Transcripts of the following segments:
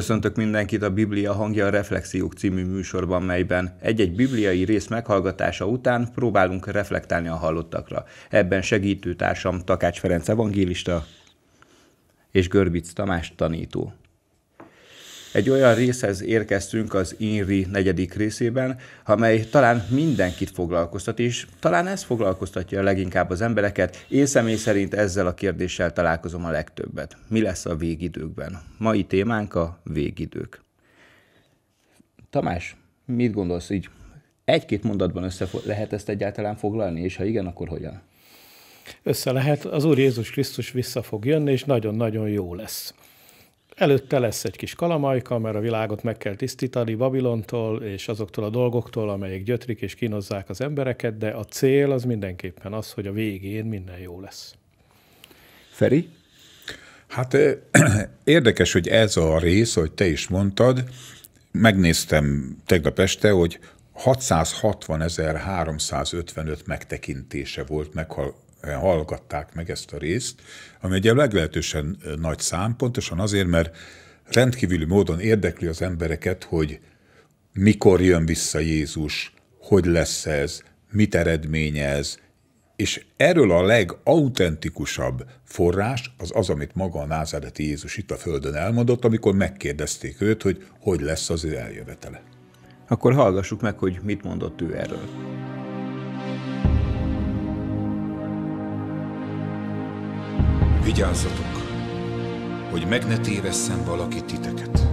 Köszöntök mindenkit a Biblia hangja a Reflexiók című műsorban, melyben egy-egy bibliai rész meghallgatása után próbálunk reflektálni a hallottakra. Ebben segítőtársam Takács Ferenc evangélista és Görbic Tamás tanító. Egy olyan részhez érkeztünk az INRI negyedik részében, amely talán mindenkit foglalkoztat, és talán ez foglalkoztatja leginkább az embereket. Én személy szerint ezzel a kérdéssel találkozom a legtöbbet. Mi lesz a végidőkben? Mai témánk a végidők. Tamás, mit gondolsz így? Egy-két mondatban össze lehet ezt egyáltalán foglalni, és ha igen, akkor hogyan? Össze lehet. Az Úr Jézus Krisztus vissza fog jönni, és nagyon-nagyon jó lesz. Előtte lesz egy kis kalamajka, mert a világot meg kell tisztítani Babilontól és azoktól a dolgoktól, amelyek gyötrik és kínozzák az embereket, de a cél az mindenképpen az, hogy a végén minden jó lesz. Feri? Hát érdekes, hogy ez a rész, hogy te is mondtad, megnéztem tegnap este, hogy 660.355 megtekintése volt, meghal, hallgatták meg ezt a részt, ami egy meglehetősen nagy szám, pontosan azért, mert rendkívüli módon érdekli az embereket, hogy mikor jön vissza Jézus, hogy lesz ez, mit eredményez, és erről a legautentikusabb forrás az az, amit maga a názáreti Jézus itt a Földön elmondott, amikor megkérdezték őt, hogy hogy lesz az ő eljövetele. Akkor hallgassuk meg, hogy mit mondott ő erről. Vigyázzatok, hogy meg ne tévesszen valaki titeket.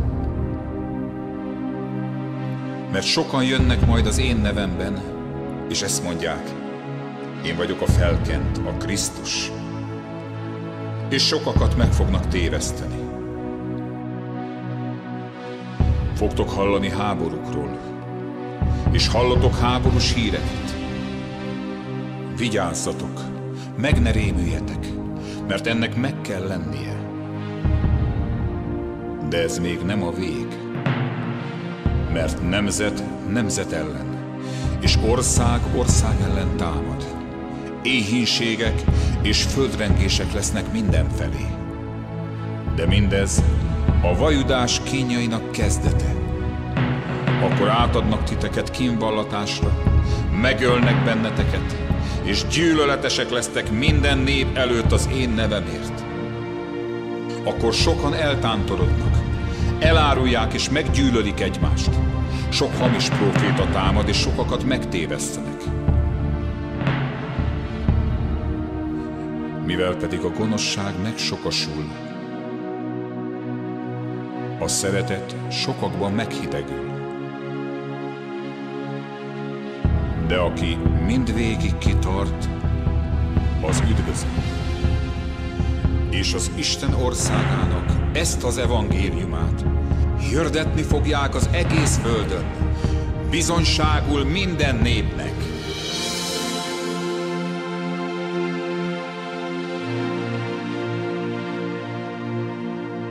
Mert sokan jönnek majd az én nevemben, és ezt mondják, én vagyok a felkent, a Krisztus. És sokakat meg fognak téveszteni. Fogtok hallani háborúkról, és hallotok háborús híreket. Vigyázzatok, meg ne rémüljetek! mert ennek meg kell lennie. De ez még nem a vég, mert nemzet nemzet ellen, és ország ország ellen támad. Éhínségek és földrengések lesznek mindenfelé. De mindez a vajudás kínjainak kezdete. Akkor átadnak titeket kínvallatásra, megölnek benneteket, és gyűlöletesek lesztek minden nép előtt az én nevemért. Akkor sokan eltántorodnak, elárulják és meggyűlölik egymást. Sok hamis proféta támad, és sokakat megtévesztenek. Mivel pedig a gonoszság megsokasul, a szeretet sokakban meghidegül. de aki mindvégig kitart, az üdvözlő. És az Isten országának ezt az evangéliumát hirdetni fogják az egész földön, bizonságul minden népnek.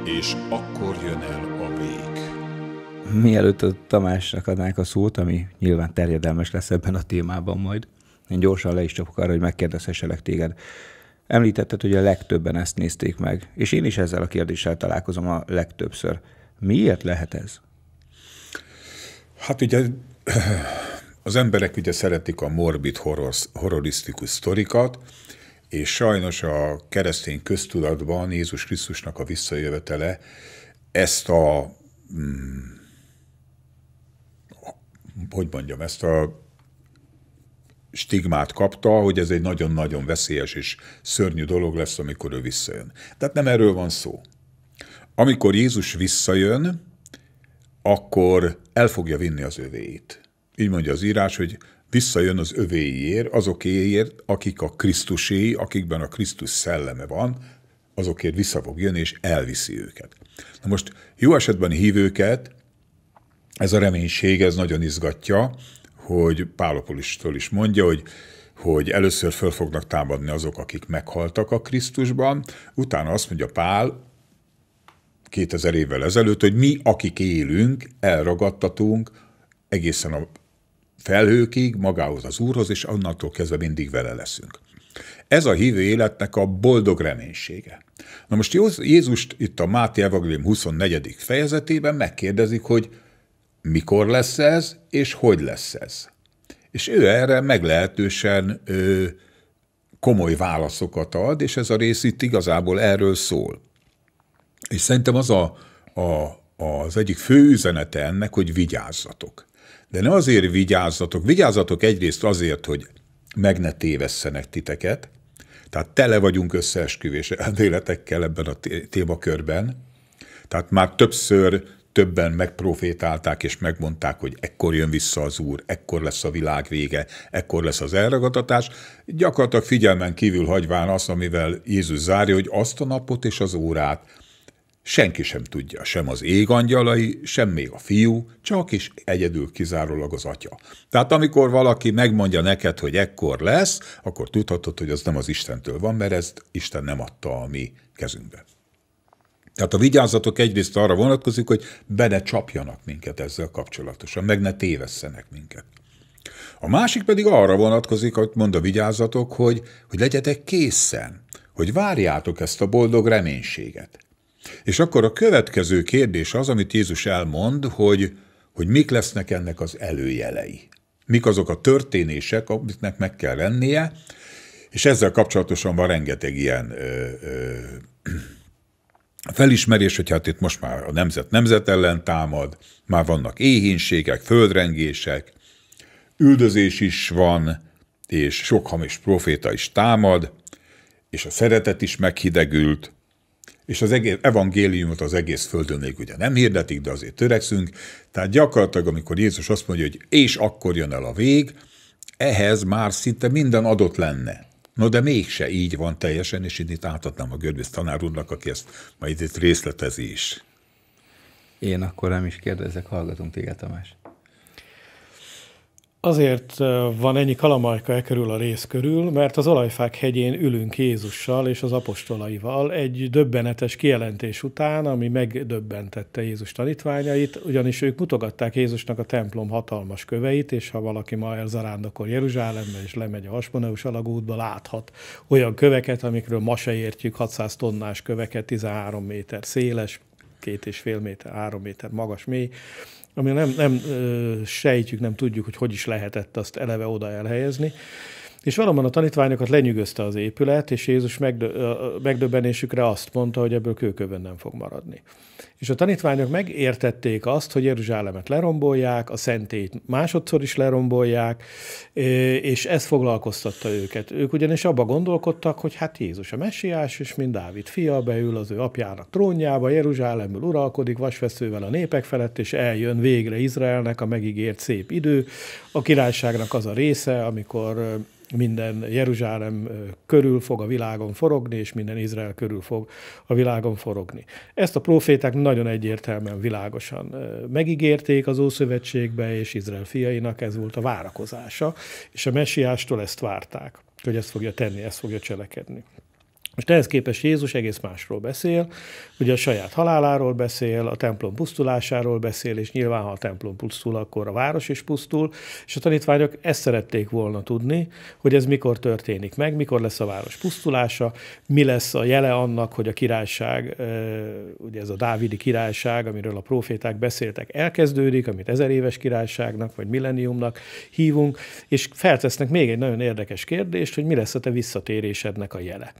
És akkor jön el a vég. Mielőtt a Tamásnak adnánk a szót, ami nyilván terjedelmes lesz ebben a témában majd, én gyorsan le is csapok arra, hogy megkérdezhesselek téged. Említetted, hogy a legtöbben ezt nézték meg, és én is ezzel a kérdéssel találkozom a legtöbbször. Miért lehet ez? Hát ugye az emberek ugye szeretik a morbid horror, horrorisztikus sztorikat, és sajnos a keresztény köztudatban Jézus Krisztusnak a visszajövetele ezt a mm, hogy mondjam, ezt a stigmát kapta, hogy ez egy nagyon-nagyon veszélyes és szörnyű dolog lesz, amikor ő visszajön. Tehát nem erről van szó. Amikor Jézus visszajön, akkor el fogja vinni az övéit. Így mondja az írás, hogy visszajön az övéiért, azokéért, akik a Krisztusé, akikben a Krisztus szelleme van, azokért vissza fog jönni, és elviszi őket. Na most jó esetben hívőket ez a reménység, ez nagyon izgatja, hogy Pálopolistól is mondja, hogy hogy először föl fognak támadni azok, akik meghaltak a Krisztusban, utána azt mondja Pál, 2000 évvel ezelőtt, hogy mi, akik élünk, elragadtatunk egészen a felhőkig, magához az Úrhoz, és annantól kezdve mindig vele leszünk. Ez a hívő életnek a boldog reménysége. Na most Jézust itt a Máté Evangélium 24. fejezetében megkérdezik, hogy mikor lesz ez, és hogy lesz ez. És ő erre meglehetősen ö, komoly válaszokat ad, és ez a rész itt igazából erről szól. És szerintem az a, a, az egyik fő üzenete ennek, hogy vigyázzatok. De ne azért vigyázzatok, vigyázzatok egyrészt azért, hogy meg ne tévesszenek titeket, tehát tele vagyunk összeesküvés elméletekkel ebben a témakörben, tehát már többször többen megprofétálták és megmondták, hogy ekkor jön vissza az Úr, ekkor lesz a világ vége, ekkor lesz az elragadatás, gyakorlatilag figyelmen kívül hagyván azt, amivel Jézus zárja, hogy azt a napot és az órát senki sem tudja, sem az ég angyalai, sem még a fiú, csak is egyedül kizárólag az atya. Tehát amikor valaki megmondja neked, hogy ekkor lesz, akkor tudhatod, hogy az nem az Istentől van, mert ezt Isten nem adta a mi kezünkbe. Tehát a vigyázatok egyrészt arra vonatkozik, hogy be ne csapjanak minket ezzel kapcsolatosan, meg ne tévesszenek minket. A másik pedig arra vonatkozik, hogy mond a vigyázatok, hogy, hogy legyetek készen, hogy várjátok ezt a boldog reménységet. És akkor a következő kérdés az, amit Jézus elmond, hogy, hogy mik lesznek ennek az előjelei. Mik azok a történések, amiknek meg kell lennie, és ezzel kapcsolatosan van rengeteg ilyen ö, ö, a felismerés, hogy hát itt most már a nemzet nemzet ellen támad, már vannak éhínségek, földrengések, üldözés is van, és sok hamis proféta is támad, és a szeretet is meghidegült, és az egész evangéliumot az egész földön még ugye nem hirdetik, de azért törekszünk. Tehát gyakorlatilag, amikor Jézus azt mondja, hogy és akkor jön el a vég, ehhez már szinte minden adott lenne. No de mégse így van teljesen, és itt átadnám a Görbész tanár úrnak, aki ezt majd itt részletezi is. Én akkor nem is kérdezek, hallgatunk téged, Tamás. Azért van ennyi kalamajka e körül a rész körül, mert az olajfák hegyén ülünk Jézussal és az apostolaival egy döbbenetes kijelentés után, ami megdöbbentette Jézus tanítványait, ugyanis ők mutogatták Jézusnak a templom hatalmas köveit, és ha valaki ma elzarándokol Jeruzsálembe és lemegy a Hasmoneus alagútba, láthat olyan köveket, amikről ma se értjük, 600 tonnás köveket, 13 méter széles, két és fél méter, három méter magas mély, ami nem, nem ö, sejtjük, nem tudjuk, hogy hogy is lehetett azt eleve oda elhelyezni. És valóban a tanítványokat lenyűgözte az épület, és Jézus megdöbbenésükre azt mondta, hogy ebből kőkövön nem fog maradni. És a tanítványok megértették azt, hogy Jeruzsálemet lerombolják, a szentét másodszor is lerombolják, és ez foglalkoztatta őket. Ők ugyanis abba gondolkodtak, hogy hát Jézus a messiás, és mint Dávid fia beül az ő apjának trónjába, Jeruzsálemből uralkodik vasveszővel a népek felett, és eljön végre Izraelnek a megígért szép idő. A királyságnak az a része, amikor minden Jeruzsálem körül fog a világon forogni, és minden Izrael körül fog a világon forogni. Ezt a proféták nagyon egyértelműen világosan megígérték az Ószövetségbe, és Izrael fiainak ez volt a várakozása, és a messiástól ezt várták, hogy ezt fogja tenni, ezt fogja cselekedni. Most ehhez képest Jézus egész másról beszél, ugye a saját haláláról beszél, a templom pusztulásáról beszél, és nyilván, ha a templom pusztul, akkor a város is pusztul, és a tanítványok ezt szerették volna tudni, hogy ez mikor történik meg, mikor lesz a város pusztulása, mi lesz a jele annak, hogy a királyság, ugye ez a dávidi királyság, amiről a proféták beszéltek, elkezdődik, amit ezer éves királyságnak, vagy milleniumnak hívunk, és feltesznek még egy nagyon érdekes kérdést, hogy mi lesz a te visszatérésednek a jele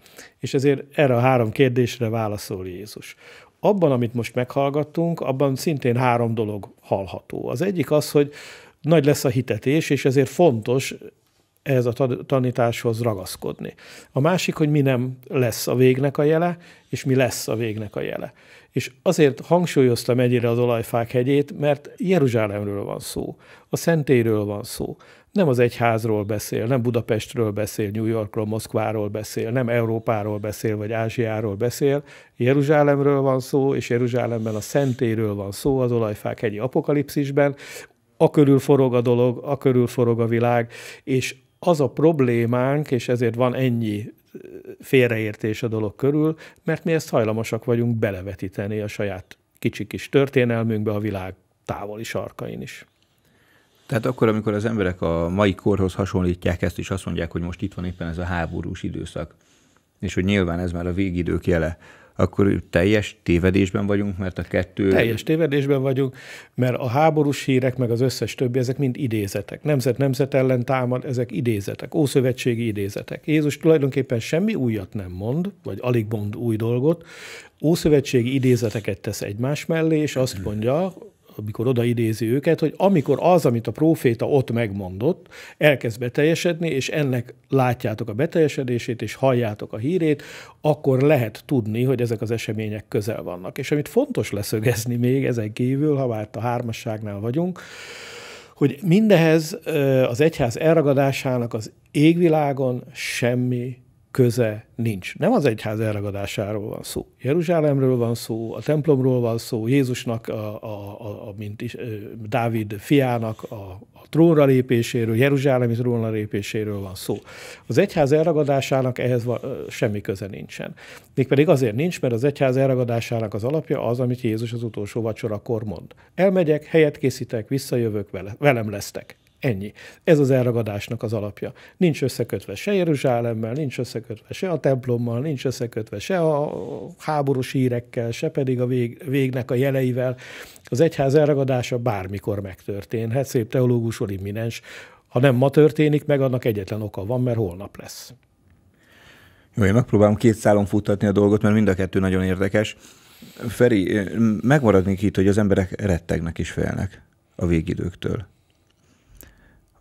és ezért erre a három kérdésre válaszol Jézus. Abban, amit most meghallgattunk, abban szintén három dolog hallható. Az egyik az, hogy nagy lesz a hitetés, és ezért fontos ehhez a tanításhoz ragaszkodni. A másik, hogy mi nem lesz a végnek a jele, és mi lesz a végnek a jele. És azért hangsúlyoztam ennyire az olajfák hegyét, mert Jeruzsálemről van szó, a szentéről van szó nem az egyházról beszél, nem Budapestről beszél, New Yorkról, Moszkváról beszél, nem Európáról beszél, vagy Ázsiáról beszél, Jeruzsálemről van szó, és Jeruzsálemben a szentéről van szó az olajfák hegyi apokalipszisben, a körül forog a dolog, a körül forog a világ, és az a problémánk, és ezért van ennyi félreértés a dolog körül, mert mi ezt hajlamosak vagyunk belevetíteni a saját kicsi kis történelmünkbe a világ távoli sarkain is. Tehát akkor, amikor az emberek a mai korhoz hasonlítják ezt, és azt mondják, hogy most itt van éppen ez a háborús időszak, és hogy nyilván ez már a végidők jele, akkor teljes tévedésben vagyunk, mert a kettő... Teljes tévedésben vagyunk, mert a háborús hírek, meg az összes többi, ezek mind idézetek. Nemzet nemzet ellen támad, ezek idézetek, ószövetségi idézetek. Jézus tulajdonképpen semmi újat nem mond, vagy alig mond új dolgot, ószövetségi idézeteket tesz egymás mellé, és azt mondja, amikor odaidézi őket, hogy amikor az, amit a próféta ott megmondott, elkezd beteljesedni, és ennek látjátok a beteljesedését, és halljátok a hírét, akkor lehet tudni, hogy ezek az események közel vannak. És amit fontos leszögezni még ezen kívül, ha már a hármasságnál vagyunk, hogy mindehez az egyház elragadásának az égvilágon semmi köze nincs. Nem az egyház elragadásáról van szó. Jeruzsálemről van szó, a templomról van szó, Jézusnak, a, a, a, mint is, Dávid fiának a, a trónra lépéséről, Jeruzsálemi trónra lépéséről van szó. Az egyház elragadásának ehhez va, semmi köze nincsen. Mégpedig azért nincs, mert az egyház elragadásának az alapja az, amit Jézus az utolsó vacsorakor mond. Elmegyek, helyet készítek, visszajövök, vele, velem lesztek. Ennyi. Ez az elragadásnak az alapja. Nincs összekötve se Jeruzsálemmel, nincs összekötve se a templommal, nincs összekötve se a háborús hírekkel, se pedig a vég, végnek a jeleivel. Az egyház elragadása bármikor megtörténhet, szép teológusról imminens. Ha nem ma történik meg, annak egyetlen oka van, mert holnap lesz. Jó, én megpróbálom két szálon futtatni a dolgot, mert mind a kettő nagyon érdekes. Feri, megmaradnék itt, hogy az emberek rettegnek és félnek a végidőktől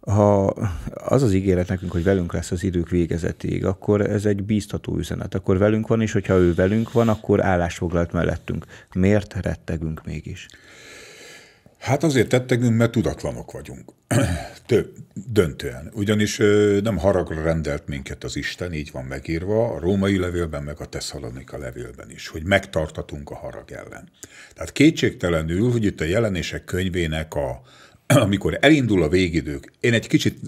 ha az az ígéret nekünk, hogy velünk lesz az idők végezetéig, akkor ez egy bíztató üzenet. Akkor velünk van, és hogyha ő velünk van, akkor állásfoglalt mellettünk. Miért rettegünk mégis? Hát azért tettegünk, mert tudatlanok vagyunk. Több, döntően. Ugyanis ö, nem haragra rendelt minket az Isten, így van megírva, a római levélben, meg a teszalonika levélben is, hogy megtartatunk a harag ellen. Tehát kétségtelenül, hogy itt a jelenések könyvének a amikor elindul a végidők, én egy kicsit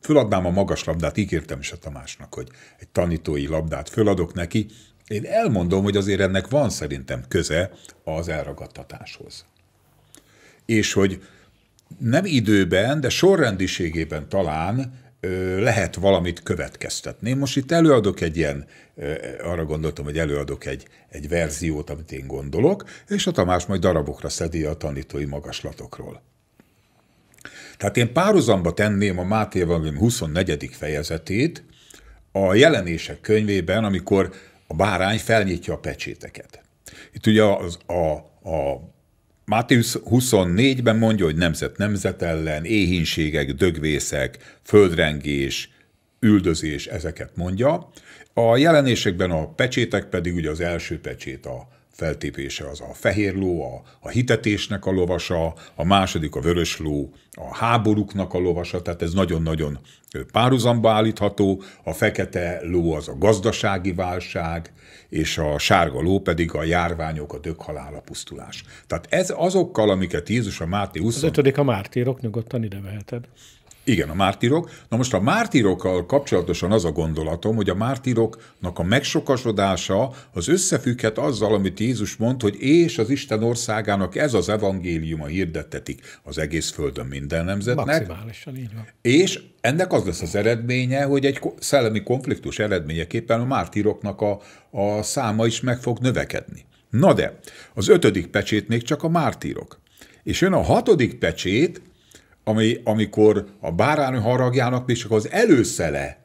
föladnám a magas labdát, ígértem is a Tamásnak, hogy egy tanítói labdát föladok neki. Én elmondom, hogy azért ennek van szerintem köze az elragadtatáshoz. És hogy nem időben, de sorrendiségében talán lehet valamit következtetni. Én most itt előadok egy ilyen, arra gondoltam, hogy előadok egy, egy verziót, amit én gondolok, és a Tamás majd darabokra szedi a tanítói magaslatokról. Tehát én párhuzamba tenném a Máté Evangélium 24. fejezetét a jelenések könyvében, amikor a bárány felnyitja a pecséteket. Itt ugye az, a, a Máté 24-ben mondja, hogy nemzet nemzet ellen, éhínségek, dögvészek, földrengés, üldözés, ezeket mondja. A jelenésekben a pecsétek pedig ugye az első pecsét a feltépése az a fehér ló, a, a hitetésnek a lovasa, a második a vörös ló, a háborúknak a lovasa, tehát ez nagyon-nagyon párhuzamba állítható, a fekete ló az a gazdasági válság, és a sárga ló pedig a járványok, a döghalál, a pusztulás. Tehát ez azokkal, amiket Jézus a Máté 20... Az ötödik a mártírok, nyugodtan ide veheted. Igen, a mártírok. Na most a mártírokkal kapcsolatosan az a gondolatom, hogy a mártíroknak a megsokasodása az összefügghet azzal, amit Jézus mond, hogy és az Isten országának ez az evangéliuma hirdetetik az egész földön minden nemzetnek. Maximálisan, így van. És ennek az lesz az eredménye, hogy egy szellemi konfliktus eredményeképpen a mártíroknak a, a száma is meg fog növekedni. Na de, az ötödik pecsét még csak a mártírok. És jön a hatodik pecsét, ami, amikor a bárány haragjának még csak az előszele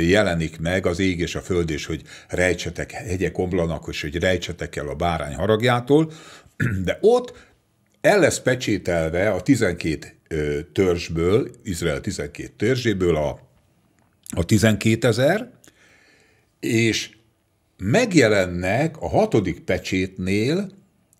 jelenik meg az ég és a föld, és hogy rejtsetek, hegyek omlanak, és hogy rejtsetek el a bárány haragjától, de ott el lesz pecsételve a 12 törzsből, Izrael 12 törzséből a, a 12 ezer, és megjelennek a hatodik pecsétnél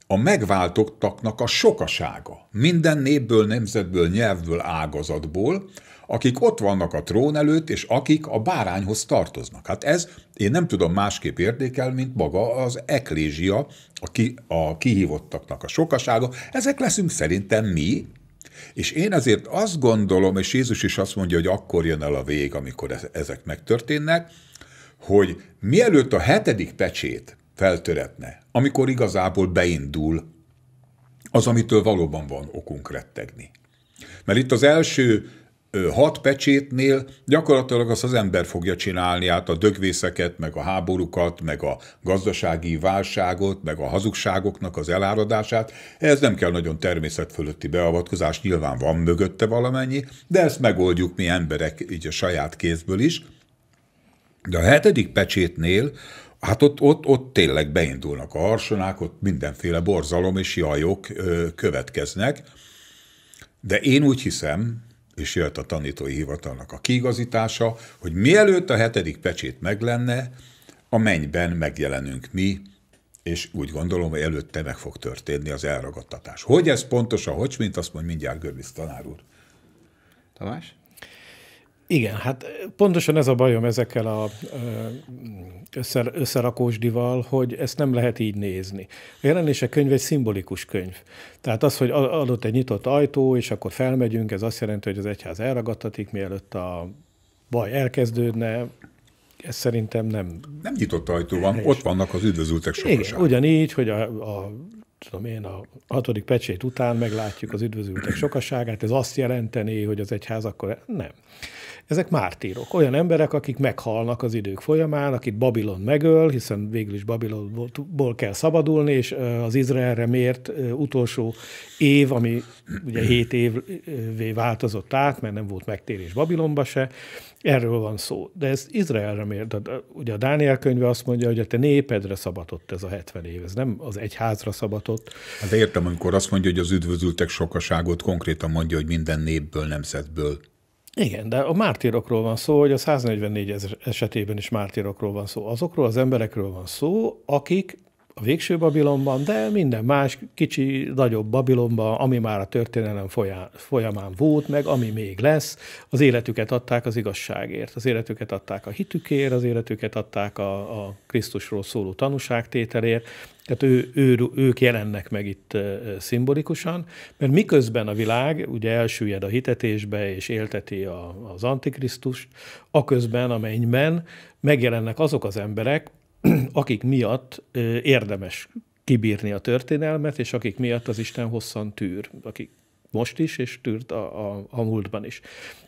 a megváltottaknak a sokasága, minden népből, nemzetből, nyelvből, ágazatból, akik ott vannak a trón előtt, és akik a bárányhoz tartoznak. Hát ez én nem tudom másképp értékel, mint maga az eklézsia, a, ki, a kihívottaknak a sokasága. Ezek leszünk szerintem mi, és én azért azt gondolom, és Jézus is azt mondja, hogy akkor jön el a vég, amikor ezek megtörténnek, hogy mielőtt a hetedik pecsét feltöretne, amikor igazából beindul az, amitől valóban van okunk rettegni. Mert itt az első hat pecsétnél gyakorlatilag azt az ember fogja csinálni át a dögvészeket, meg a háborúkat, meg a gazdasági válságot, meg a hazugságoknak az eláradását. Ez nem kell nagyon fölötti beavatkozás, nyilván van mögötte valamennyi, de ezt megoldjuk mi emberek így a saját kézből is. De a hetedik pecsétnél Hát ott, ott, ott tényleg beindulnak a harsonák, ott mindenféle borzalom és jajok ö, következnek, de én úgy hiszem, és jött a tanítói hivatalnak a kiigazítása, hogy mielőtt a hetedik pecsét meg lenne, a mennyben megjelenünk mi, és úgy gondolom, hogy előtte meg fog történni az elragadtatás. Hogy ez pontosan, hogy mint azt mondja mindjárt Görbis tanár úr. Tamás? Igen, hát pontosan ez a bajom ezekkel a összer, összerakósdival, hogy ezt nem lehet így nézni. A jelenések könyv egy szimbolikus könyv. Tehát az, hogy adott egy nyitott ajtó, és akkor felmegyünk, ez azt jelenti, hogy az egyház elragadtatik, mielőtt a baj elkezdődne, ez szerintem nem... Nem nyitott ajtó van, ott vannak az üdvözültek Igen, ugyanígy, hogy a, a tudom én, a hatodik pecsét után meglátjuk az üdvözültek sokaságát, ez azt jelenteni, hogy az egyház akkor nem ezek mártírok, olyan emberek, akik meghalnak az idők folyamán, akit Babilon megöl, hiszen végül is Babilonból kell szabadulni, és az Izraelre mért utolsó év, ami ugye hét évvé változott át, mert nem volt megtérés Babilonba se, erről van szó. De ez Izraelre mért, ugye a Dániel könyve azt mondja, hogy a te népedre szabatott ez a 70 év, ez nem az egyházra szabatott. Hát értem, amikor azt mondja, hogy az üdvözültek sokaságot konkrétan mondja, hogy minden népből, nemzetből igen, de a mártírokról van szó, hogy a 144 esetében is mártírokról van szó. Azokról az emberekről van szó, akik a végső Babilonban, de minden más kicsi, nagyobb Babilonban, ami már a történelem folyamán volt, meg ami még lesz, az életüket adták az igazságért, az életüket adták a hitükért, az életüket adták a, a Krisztusról szóló tanúságtételért, tehát ő, ő, ők jelennek meg itt szimbolikusan, mert miközben a világ ugye elsüllyed a hitetésbe és élteti a, az Antikrisztust, aközben a mennyben megjelennek azok az emberek, akik miatt érdemes kibírni a történelmet, és akik miatt az Isten hosszan tűr, akik most is, és tűrt a, a, a múltban is.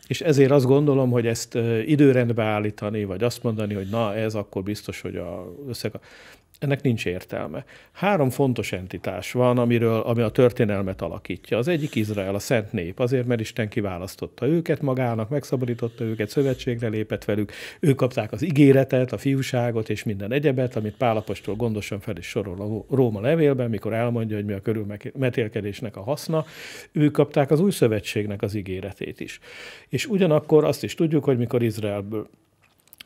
És ezért azt gondolom, hogy ezt időrendbe állítani, vagy azt mondani, hogy na ez akkor biztos, hogy a összeg ennek nincs értelme. Három fontos entitás van, amiről, ami a történelmet alakítja. Az egyik Izrael, a szent nép, azért, mert Isten kiválasztotta őket magának, megszabadította őket, szövetségre lépett velük, ők kapták az ígéretet, a fiúságot és minden egyebet, amit Pálapostól gondosan fel is sorol a Róma levélben, mikor elmondja, hogy mi a körülmetélkedésnek a haszna, ők kapták az új szövetségnek az ígéretét is. És ugyanakkor azt is tudjuk, hogy mikor Izraelből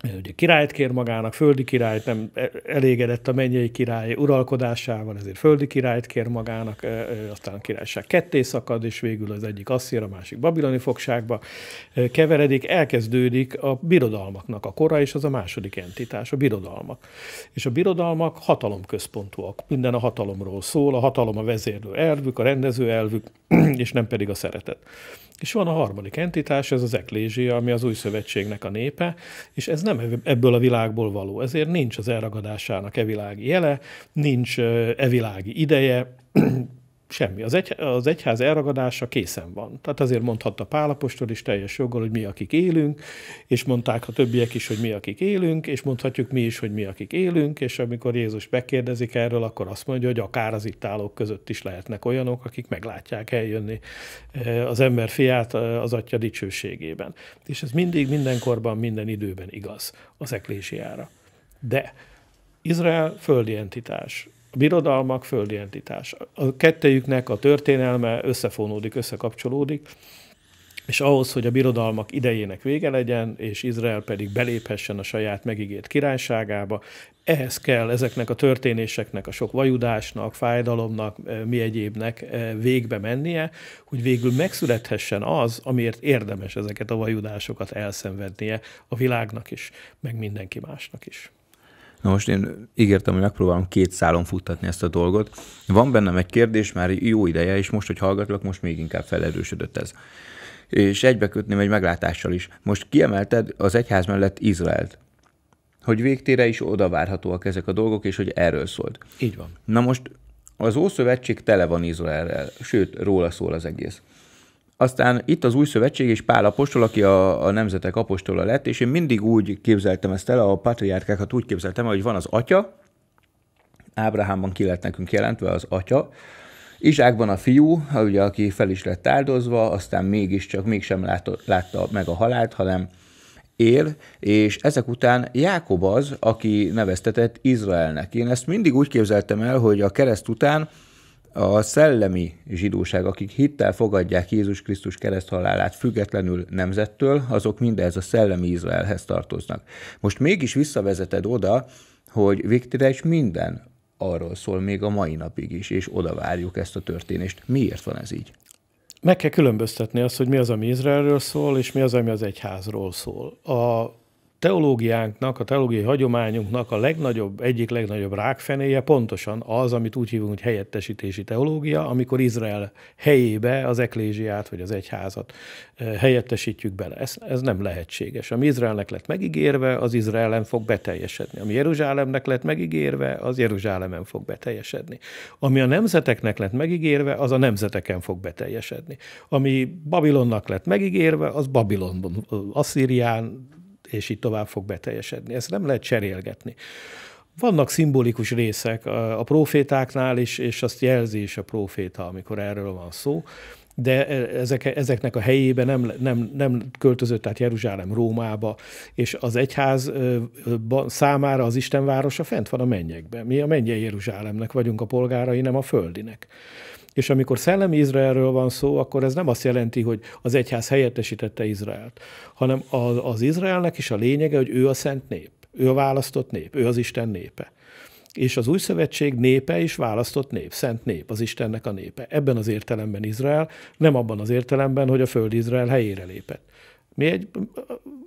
ugye királyt kér magának, földi királyt, nem e- elégedett a mennyei király uralkodásával, ezért földi királyt kér magának, e- e- aztán a királyság ketté szakad, és végül az egyik asszír, a másik babiloni fogságba keveredik, elkezdődik a birodalmaknak a kora, és az a második entitás, a birodalmak. És a birodalmak hatalomközpontúak, minden a hatalomról szól, a hatalom a vezérlő elvük, a rendező elvük, és nem pedig a szeretet. És van a harmadik entitás, ez az eklézsia, ami az új szövetségnek a népe, és ez nem ebből a világból való, ezért nincs az elragadásának e világi jele, nincs e világi ideje, Semmi. Az, egy, az egyház elragadása készen van. Tehát azért mondhatta Pálapostól is teljes joggal, hogy mi, akik élünk, és mondták a többiek is, hogy mi, akik élünk, és mondhatjuk mi is, hogy mi, akik élünk, és amikor Jézus megkérdezik erről, akkor azt mondja, hogy akár az itt állók között is lehetnek olyanok, akik meglátják eljönni eh, az ember fiát eh, az atya dicsőségében. És ez mindig, mindenkorban, minden időben igaz az eklésiára. De Izrael földi entitás birodalmak, földi entitás. A kettejüknek a történelme összefonódik, összekapcsolódik, és ahhoz, hogy a birodalmak idejének vége legyen, és Izrael pedig beléphessen a saját megígért királyságába, ehhez kell ezeknek a történéseknek, a sok vajudásnak, fájdalomnak, eh, mi egyébnek eh, végbe mennie, hogy végül megszülethessen az, amiért érdemes ezeket a vajudásokat elszenvednie a világnak is, meg mindenki másnak is. Na most én ígértem, hogy megpróbálom két szálon futtatni ezt a dolgot. Van bennem egy kérdés már jó ideje, és most, hogy hallgatlak, most még inkább felerősödött ez. És egybekötném egy meglátással is. Most kiemelted az egyház mellett Izraelt hogy végtére is oda várhatóak ezek a dolgok, és hogy erről szólt. Így van. Na most az Ószövetség tele van Izraelrel, sőt, róla szól az egész. Aztán itt az új szövetség és Pál apostol, aki a, a nemzetek apostola lett, és én mindig úgy képzeltem ezt el, a patriárkákat úgy képzeltem, hogy van az atya, Ábrahámban ki lett nekünk jelentve az atya, Izsákban a fiú, ugye, aki fel is lett áldozva, aztán mégiscsak mégsem látta, látta meg a halált, hanem él, és ezek után Jákob az, aki neveztetett Izraelnek. Én ezt mindig úgy képzeltem el, hogy a kereszt után a szellemi zsidóság, akik hittel fogadják Jézus Krisztus kereszthalálát függetlenül nemzettől, azok mindez a szellemi Izraelhez tartoznak. Most mégis visszavezeted oda, hogy végtére minden arról szól még a mai napig is, és oda várjuk ezt a történést. Miért van ez így? Meg kell különböztetni azt, hogy mi az, ami Izraelről szól, és mi az, ami az egyházról szól. A teológiánknak, a teológiai hagyományunknak a legnagyobb, egyik legnagyobb rákfenéje pontosan az, amit úgy hívunk, hogy helyettesítési teológia, amikor Izrael helyébe az eklésiát vagy az egyházat eh, helyettesítjük bele. Ez, ez nem lehetséges. Ami Izraelnek lett megígérve, az Izraelen fog beteljesedni. Ami Jeruzsálemnek lett megígérve, az Jeruzsálemen fog beteljesedni. Ami a nemzeteknek lett megígérve, az a nemzeteken fog beteljesedni. Ami Babilonnak lett megígérve, az Babilonban, Asszírián, és így tovább fog beteljesedni. Ezt nem lehet cserélgetni. Vannak szimbolikus részek a profétáknál is, és azt jelzi is a proféta, amikor erről van szó, de e, ezek, ezeknek a helyébe nem, nem, nem költözött át Jeruzsálem Rómába, és az egyház számára az Isten városa fent van a mennyekben. Mi a mennyei Jeruzsálemnek vagyunk a polgárai, nem a földinek. És amikor szellemi Izraelről van szó, akkor ez nem azt jelenti, hogy az egyház helyettesítette Izraelt, hanem az, az Izraelnek is a lényege, hogy ő a szent nép, ő a választott nép, ő az Isten népe. És az új szövetség népe is választott nép, szent nép, az Istennek a népe. Ebben az értelemben Izrael, nem abban az értelemben, hogy a föld Izrael helyére lépett. Mi egy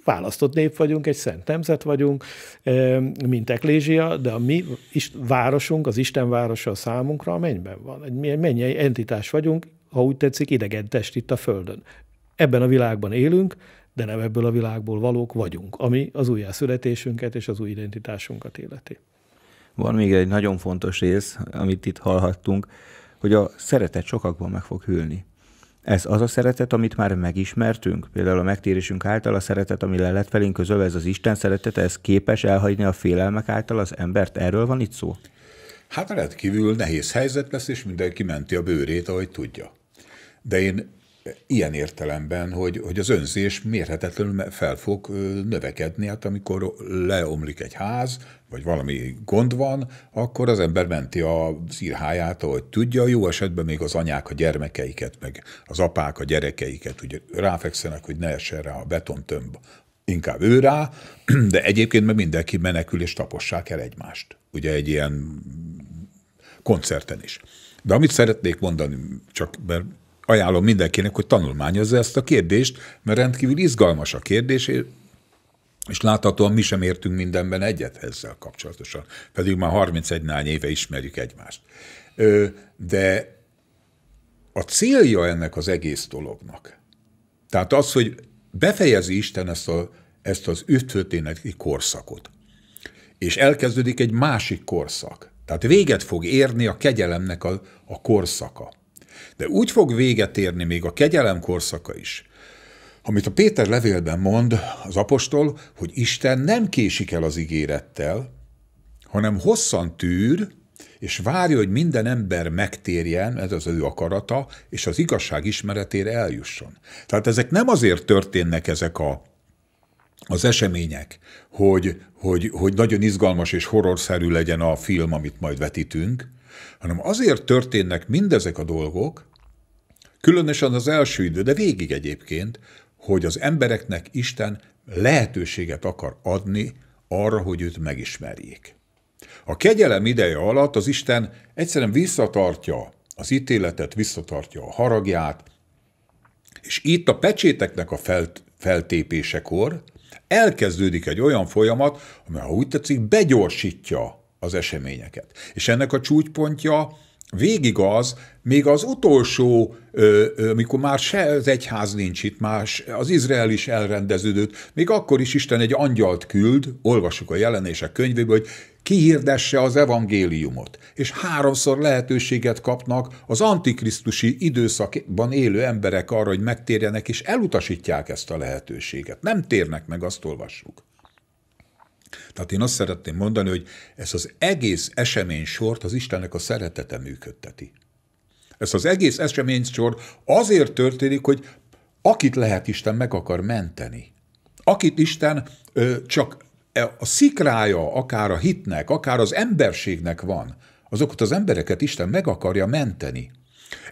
választott nép vagyunk, egy szent nemzet vagyunk, mint Eklézsia, de a mi városunk, az Isten városa a számunkra a mennyben van. Egy mennyei entitás vagyunk, ha úgy tetszik, idegen test itt a Földön. Ebben a világban élünk, de nem ebből a világból valók vagyunk, ami az újjászületésünket és az új identitásunkat életi. Van még egy nagyon fontos rész, amit itt hallhattunk, hogy a szeretet sokakban meg fog hűlni. Ez az a szeretet, amit már megismertünk, például a megtérésünk által a szeretet, ami le lett felénk közölve, ez az Isten szeretete, ez képes elhagyni a félelmek által az embert? Erről van itt szó? Hát rendkívül nehéz helyzet lesz, és mindenki menti a bőrét, ahogy tudja. De én ilyen értelemben, hogy, hogy az önzés mérhetetlenül fel fog növekedni, hát amikor leomlik egy ház, vagy valami gond van, akkor az ember menti a írháját, ahogy tudja, jó esetben még az anyák a gyermekeiket, meg az apák a gyerekeiket ugye ráfekszenek, hogy ne essen rá a betontömb, inkább ő rá, de egyébként meg mindenki menekül és tapossák el egymást. Ugye egy ilyen koncerten is. De amit szeretnék mondani, csak mert ajánlom mindenkinek, hogy tanulmányozza ezt a kérdést, mert rendkívül izgalmas a kérdés, és láthatóan mi sem értünk mindenben egyet ezzel kapcsolatosan, pedig már 31 nány éve ismerjük egymást. De a célja ennek az egész dolognak, tehát az, hogy befejezi Isten ezt, a, ezt az ütvöténeti korszakot, és elkezdődik egy másik korszak. Tehát véget fog érni a kegyelemnek a, a korszaka. De úgy fog véget érni még a kegyelem korszaka is, amit a Péter levélben mond az apostol, hogy Isten nem késik el az ígérettel, hanem hosszan tűr, és várja, hogy minden ember megtérjen, ez az ő akarata, és az igazság ismeretére eljusson. Tehát ezek nem azért történnek ezek a, az események, hogy, hogy, hogy nagyon izgalmas és horrorszerű legyen a film, amit majd vetítünk, hanem azért történnek mindezek a dolgok, különösen az első idő, de végig egyébként, hogy az embereknek Isten lehetőséget akar adni arra, hogy őt megismerjék. A kegyelem ideje alatt az Isten egyszerűen visszatartja az ítéletet, visszatartja a haragját, és itt a pecséteknek a felt, feltépésekor elkezdődik egy olyan folyamat, amely, ha úgy tetszik, begyorsítja az eseményeket. És ennek a csúcspontja végig az, még az utolsó, amikor már se az egyház nincs itt, más, az Izrael is elrendeződött, még akkor is Isten egy angyalt küld, olvassuk a jelenések könyvéből, hogy kihirdesse az evangéliumot, és háromszor lehetőséget kapnak az antikrisztusi időszakban élő emberek arra, hogy megtérjenek, és elutasítják ezt a lehetőséget. Nem térnek meg, azt olvassuk. Tehát én azt szeretném mondani, hogy ez az egész esemény sort az Istennek a szeretete működteti. Ez az egész esemény sor azért történik, hogy akit lehet Isten meg akar menteni. Akit Isten ö, csak e, a szikrája, akár a hitnek, akár az emberségnek van, azokat az embereket Isten meg akarja menteni.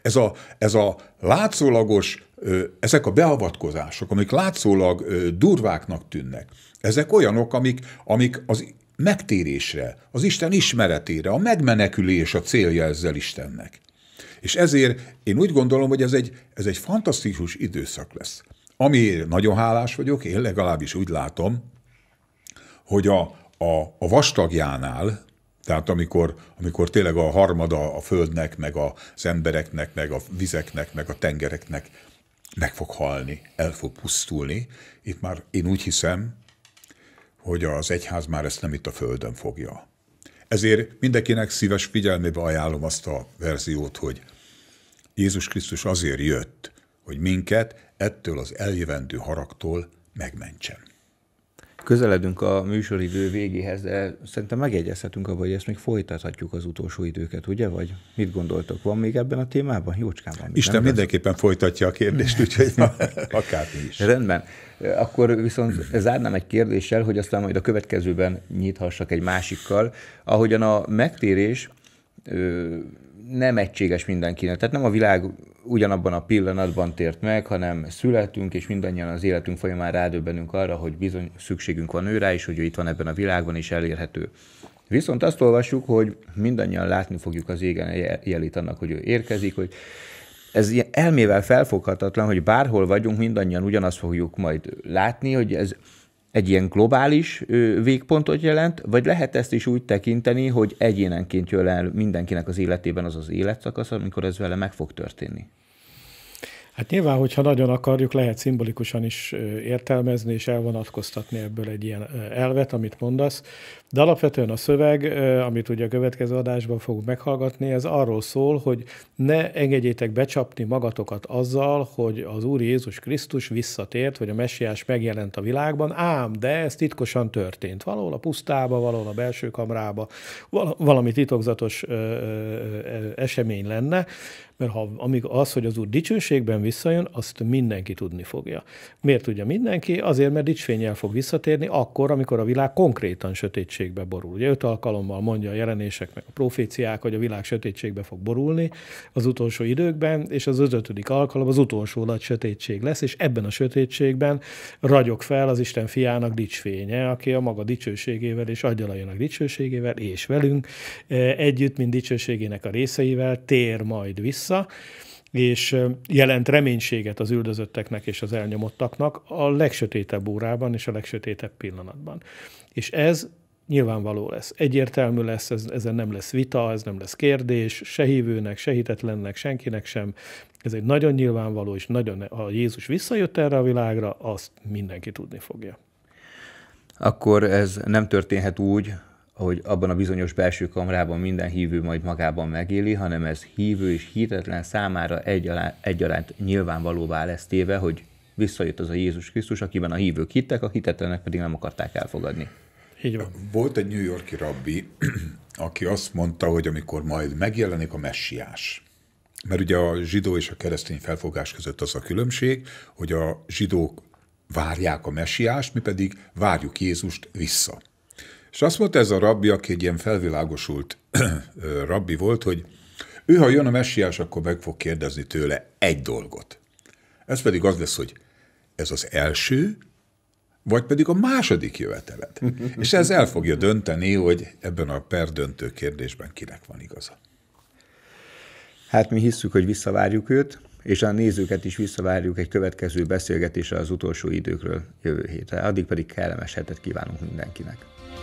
Ez a, ez a látszólagos, ezek a beavatkozások, amik látszólag durváknak tűnnek, ezek olyanok, amik, amik az megtérésre, az Isten ismeretére, a megmenekülés a célja ezzel Istennek. És ezért én úgy gondolom, hogy ez egy, ez egy fantasztikus időszak lesz. Amiért nagyon hálás vagyok, én legalábbis úgy látom, hogy a, a, a vastagjánál, tehát amikor, amikor tényleg a harmada a földnek, meg az embereknek, meg a vizeknek, meg a tengereknek meg fog halni, el fog pusztulni, itt már én úgy hiszem, hogy az egyház már ezt nem itt a földön fogja. Ezért mindenkinek szíves figyelmébe ajánlom azt a verziót, hogy Jézus Krisztus azért jött, hogy minket ettől az eljövendő haraktól megmentsen. Közeledünk a műsoridő végéhez, de szerintem megegyezhetünk abban, hogy ezt még folytathatjuk az utolsó időket, ugye? Vagy mit gondoltok? Van még ebben a témában? van. Isten nem mindenképpen lesz? folytatja a kérdést, úgyhogy akár is. Rendben. Akkor viszont zárnám egy kérdéssel, hogy aztán majd a következőben nyithassak egy másikkal. Ahogyan a megtérés nem egységes mindenkinek. Tehát nem a világ ugyanabban a pillanatban tért meg, hanem születünk, és mindannyian az életünk folyamán rádöbbenünk arra, hogy bizony szükségünk van őre, is, hogy ő itt van ebben a világban, és elérhető. Viszont azt olvasjuk, hogy mindannyian látni fogjuk az égen jelét annak, hogy ő érkezik, hogy ez ilyen elmével felfoghatatlan, hogy bárhol vagyunk, mindannyian ugyanazt fogjuk majd látni, hogy ez egy ilyen globális végpontot jelent, vagy lehet ezt is úgy tekinteni, hogy egyénenként jön el mindenkinek az életében az az életszakasz, amikor ez vele meg fog történni? Hát nyilván, hogyha nagyon akarjuk, lehet szimbolikusan is értelmezni és elvonatkoztatni ebből egy ilyen elvet, amit mondasz. De alapvetően a szöveg, amit ugye a következő adásban fogunk meghallgatni, ez arról szól, hogy ne engedjétek becsapni magatokat azzal, hogy az Úr Jézus Krisztus visszatért, vagy a messiás megjelent a világban, ám, de ez titkosan történt. Valahol a pusztába, valahol a belső kamrába, valami titokzatos esemény lenne. Mert ha, amíg az, hogy az Úr dicsőségben visszajön, azt mindenki tudni fogja. Miért tudja mindenki? Azért, mert dicsfényel fog visszatérni akkor, amikor a világ konkrétan sötétségbe borul. Ugye öt alkalommal mondja a jelenések meg a proféciák, hogy a világ sötétségbe fog borulni az utolsó időkben, és az ötödik alkalom az utolsó nagy sötétség lesz, és ebben a sötétségben ragyog fel az Isten fiának dicsfénye, aki a maga dicsőségével és agyalajának dicsőségével és velünk eh, együtt, mint dicsőségének a részeivel tér majd vissza vissza, és jelent reménységet az üldözötteknek és az elnyomottaknak a legsötétebb órában és a legsötétebb pillanatban. És ez nyilvánvaló lesz. Egyértelmű lesz, ez, ezen nem lesz vita, ez nem lesz kérdés, se hívőnek, se hitetlennek, senkinek sem. Ez egy nagyon nyilvánvaló, és nagyon, ha Jézus visszajött erre a világra, azt mindenki tudni fogja. Akkor ez nem történhet úgy, hogy abban a bizonyos belső kamrában minden hívő majd magában megéli, hanem ez hívő és hitetlen számára egyaránt, egyaránt nyilvánvalóvá lesz téve, hogy visszajött az a Jézus Krisztus, akiben a hívők hittek, a hitetlenek pedig nem akarták elfogadni. Így van. Volt egy New Yorki rabbi, aki azt mondta, hogy amikor majd megjelenik a messiás, mert ugye a zsidó és a keresztény felfogás között az a különbség, hogy a zsidók várják a messiást, mi pedig várjuk Jézust vissza. És azt mondta ez a rabbi, aki egy ilyen felvilágosult rabbi volt, hogy ő, ha jön a messiás, akkor meg fog kérdezni tőle egy dolgot. Ez pedig az lesz, hogy ez az első, vagy pedig a második jöveteled. És ez el fogja dönteni, hogy ebben a perdöntő kérdésben kinek van igaza. Hát mi hisszük, hogy visszavárjuk őt, és a nézőket is visszavárjuk egy következő beszélgetésre az utolsó időkről jövő hétre. Addig pedig kellemes hetet kívánunk mindenkinek.